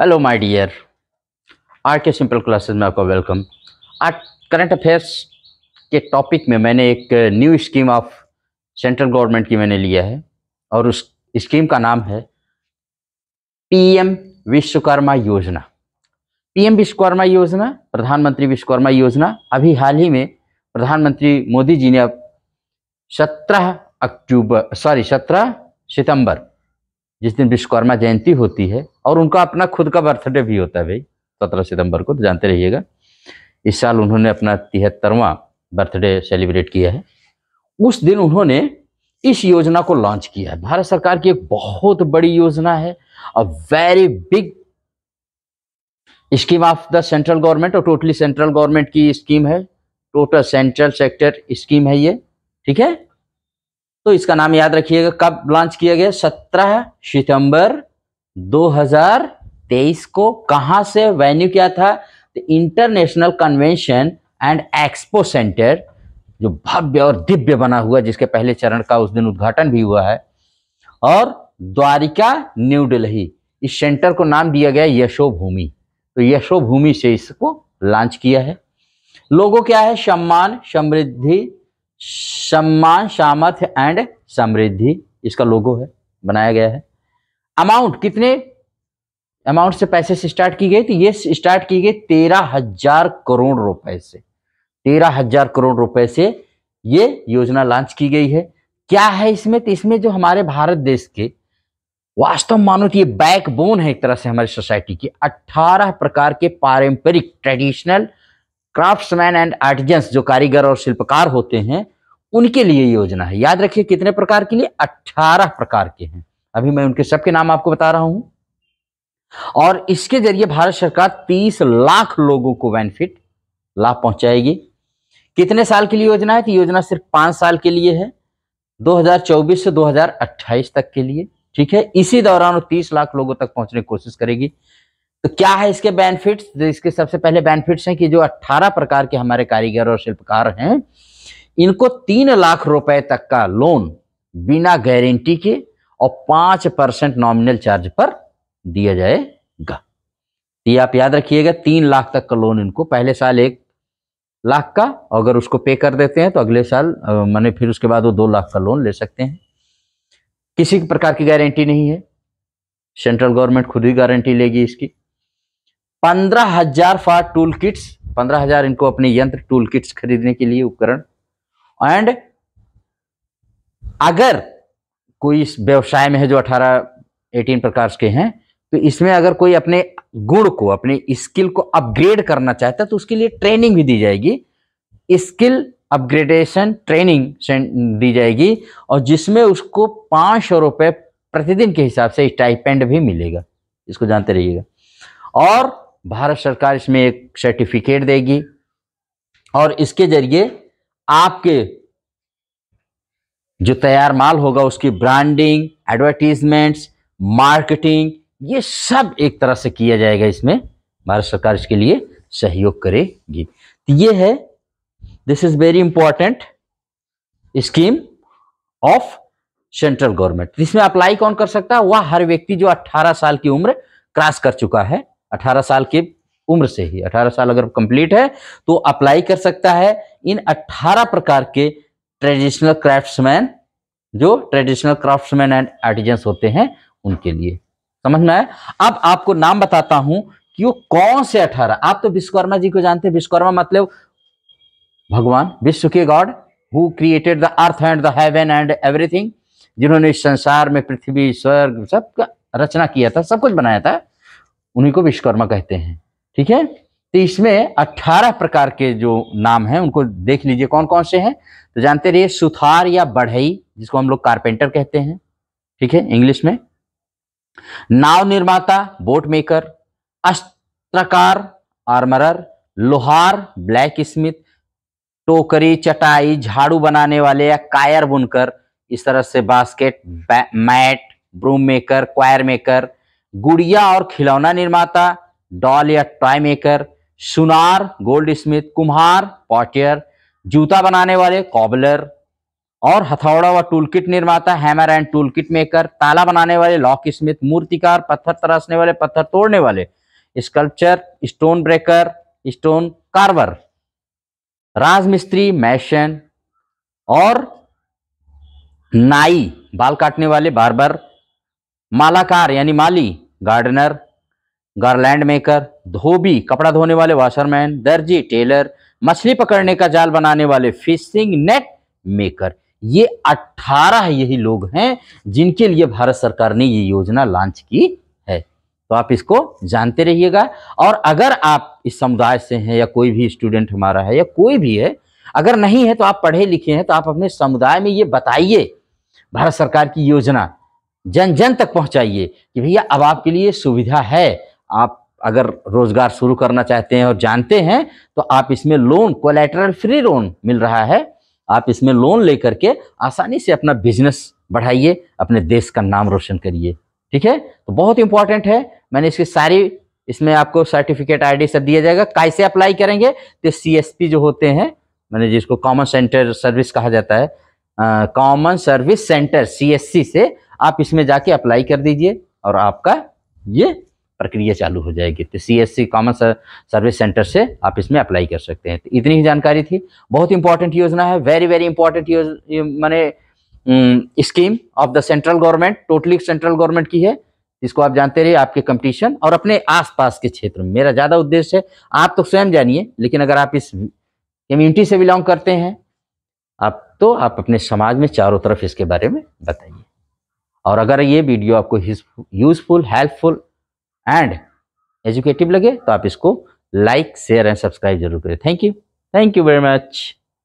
hello my dear R K simple classes में आपका welcome आज करंट अफेयर्स के टॉपिक में मैंने एक new scheme of central government की मैंने लिया है और उस स्कीम का नाम है पीएम विश्वकर्मा योजना पीएम विश्वकर्मा योजना प्रधानमंत्री विश्वकर्मा योजना अभी हाल ही में प्रधानमंत्री मोदी जी ने अब सत्रह अक्टूबर सॉरी सत्रह सितंबर जिस दिन विश्वकर्मा जयंती होती है और उनका अपना खुद का बर्थडे भी होता है भाई सत्रह सितंबर को तो जानते रहिएगा इस साल उन्होंने अपना तिहत्तरवा बर्थडे सेलिब्रेट किया है उस दिन उन्होंने इस योजना को लॉन्च किया है भारत सरकार की एक बहुत बड़ी योजना है a very big scheme of the central government और टोटली सेंट्रल गवर्नमेंट की स्कीम है टोटल सेंट्रल सेक्टर स्कीम है ये ठीक है तो इसका नाम याद रखिएगा कब लॉन्च किया गया सत्रह सितंबर 2023 को कहा से वेन्यू क्या था international convention and expo centre जो भव्य और दिव्य बना हुआ जिसके पहले चरण का उस दिन उद्घाटन भी हुआ है और द्वारिका न्यू दिल्ली इस सेंटर को नाम दिया गया यशो भूमि तो यशो भूमि से इसको लॉन्च किया है लोगो क्या है सम्मान समृद्धि सम्मान सामर्थ्य एंड समृद्धि इसका लोगो है बनाया गया है अमाउंट कितने अमाउंट से पैसे से स्टार्ट की गई तो ये स्टार्ट की गई तेरह हजार करोड़ रुपए से तेरह हजार करोड़ रुपए से ये योजना लॉन्च की गई है क्या है इसमें तो इसमें जो हमारे भारत देश के वास्तव मानो तो ये बैकबोन है एक तरह से हमारी सोसाइटी की अट्ठारह प्रकार के पारंपरिक ट्रेडिशनल क्राफ्ट्समैन एंड आर्टिजेंस जो कारीगर और शिल्पकार होते हैं उनके लिए योजना है याद रखिए कितने प्रकार के लिए अट्ठारह प्रकार के हैं अभी मैं उनके सबके नाम आपको बता रहा हूं और इसके जरिए भारत सरकार 30 लाख लोगों को बेनिफिट लाभ पहुंचाएगी कितने साल के लिए योजना है कि तो योजना सिर्फ पांच साल के लिए है 2024 से 2028 तक के लिए ठीक है इसी दौरान वो 30 लाख लोगों तक पहुंचने की कोशिश करेगी तो क्या है इसके बेनिफिट्स इसके सबसे पहले बेनिफिट्स हैं कि जो 18 प्रकार के हमारे कारीगर और शिल्पकार हैं इनको तीन लाख रुपए तक का लोन बिना गारंटी के और पांच परसेंट नॉमिनल चार्ज पर दिया जाएगा तो ये आप याद रखिएगा तीन लाख तक का लोन इनको पहले साल एक लाख का अगर उसको पे कर देते हैं तो अगले साल मैंने फिर उसके बाद वो दो लाख का लोन ले सकते हैं किसी प्रकार की गारंटी नहीं है सेंट्रल गवर्नमेंट खुद ही गारंटी लेगी इसकी पंद्रह हजार फॉर टूल किट्स पंद्रह हजार इनको अपने यंत्र टूल किट्स खरीदने के लिए उपकरण एंड अगर कोई इस व्यवसाय में है जो अठारह एटीन प्रकार के हैं तो इसमें अगर कोई अपने गुण को अपने स्किल को अपग्रेड करना चाहता है तो उसके लिए ट्रेनिंग भी दी जाएगी स्किल अपग्रेडेशन ट्रेनिंग दी जाएगी और जिसमें उसको पांच सौ रुपए प्रतिदिन के हिसाब से स्टाइपेंड भी मिलेगा इसको जानते रहिएगा और भारत सरकार इसमें एक सर्टिफिकेट देगी और इसके जरिए आपके जो तैयार माल होगा उसकी ब्रांडिंग एडवर्टीजमेंट्स मार्केटिंग ये सब एक तरह से किया जाएगा इसमें भारत सरकार इसके लिए सहयोग करेगी तो ये है this is very important scheme of central government इसमें अप्लाई कौन कर सकता है वह हर व्यक्ति जो 18 साल की उम्र क्रॉस कर चुका है 18 साल की उम्र से ही 18 साल अगर कंप्लीट है तो अप्लाई कर सकता है इन 18 प्रकार के ट्रेडिशनल क्राफ्ट्समैन जो ट्रेडिशनल क्राफ्ट्समैन एंड आर्टिजन होते हैं उनके लिए समझ में आया अब आपको नाम बताता हूं कि वो कौन से अठारह आप तो विश्वकर्मा जी को जानते हैं विश्वकर्मा मतलब भगवान विश्व के God who created the earth and the heaven and everything जिन्होंने इस संसार में पृथ्वी स्वर्ग सब का रचना किया था सब कुछ बनाया था उन्हीं को विश्वकर्मा कहते हैं ठीक है तो इसमें 18 प्रकार के जो नाम हैं उनको देख लीजिए कौन कौन से हैं तो जानते रहिए सुथार या बढ़ई जिसको हम लोग कारपेंटर कहते हैं ठीक है इंग्लिश में नाव निर्माता बोट मेकर अस्त्रकार आर्मरर लोहार ब्लैक स्मिथ टोकरी चटाई झाड़ू बनाने वाले या कायर बुनकर इस तरह से basket mat broom maker coir maker गुड़िया और खिलौना निर्माता डॉल या टॉय मेकर सुनार गोल्ड स्मिथ कुम्हार पॉटियर जूता बनाने वाले कॉबलर और हथौड़ा व टूल किट निर्माता hammer and tool kit maker ताला बनाने वाले लॉक स्मिथ मूर्तिकार पत्थर तराशने वाले पत्थर तोड़ने वाले sculpture stone breaker stone carver राजमिस्त्री मैशन और नाई बाल काटने वाले बार्बर मालाकार यानी माली गार्डनर गारलैंड मेकर धोबी कपड़ा धोने वाले वाशरमैन दर्जी टेलर मछली पकड़ने का जाल बनाने वाले फिशिंग नेट मेकर ये 18 यही लोग हैं जिनके लिए भारत सरकार ने ये योजना लॉन्च की है तो आप इसको जानते रहिएगा और अगर आप इस समुदाय से हैं या कोई भी स्टूडेंट हमारा है या कोई भी है अगर नहीं है तो आप पढ़े लिखे हैं तो आप अपने समुदाय में ये बताइए भारत सरकार की योजना जन जन तक पहुंचाइए कि भैया अब आपके लिए सुविधा है आप अगर रोजगार शुरू करना चाहते हैं और जानते हैं तो आप इसमें लोन कोलेटरल फ्री लोन मिल रहा है आप इसमें लोन लेकर के आसानी से अपना बिजनेस बढ़ाइए अपने देश का नाम रोशन करिए ठीक है तो बहुत इंपॉर्टेंट है मैंने इसकी सारी इसमें आपको सर्टिफिकेट आईडी सब दिया जाएगा कैसे अप्लाई करेंगे तो सी जो होते हैं मैंने जिसको कॉमन सेंटर सर्विस कहा जाता है कॉमन सर्विस सेंटर सी से आप इसमें जाके अप्लाई कर दीजिए और आपका ये प्रक्रिया चालू हो जाएगी तो C S common service centre से आप इसमें अप्लाई कर सकते हैं तो इतनी ही जानकारी थी बहुत इंपॉर्टेंट योजना है वेरी वेरी इंपॉर्टेंट मैंने scheme of the central government totally central government की है इसको आप जानते रहिए आपके कंपटीशन और अपने आसपास के क्षेत्र में मेरा ज़्यादा उद्देश्य है आप तो स्वयं जानिए लेकिन अगर आप इस कम्युनिटी से बिलोंग करते हैं आप तो आप अपने समाज में चारों तरफ इसके बारे में बताइए और अगर ये वीडियो आपको यूजफुल हेल्पफुल एंड एजुकेटिव लगे तो आप इसको लाइक शेयर एंड सब्सक्राइब जरूर करें thank you thank you very much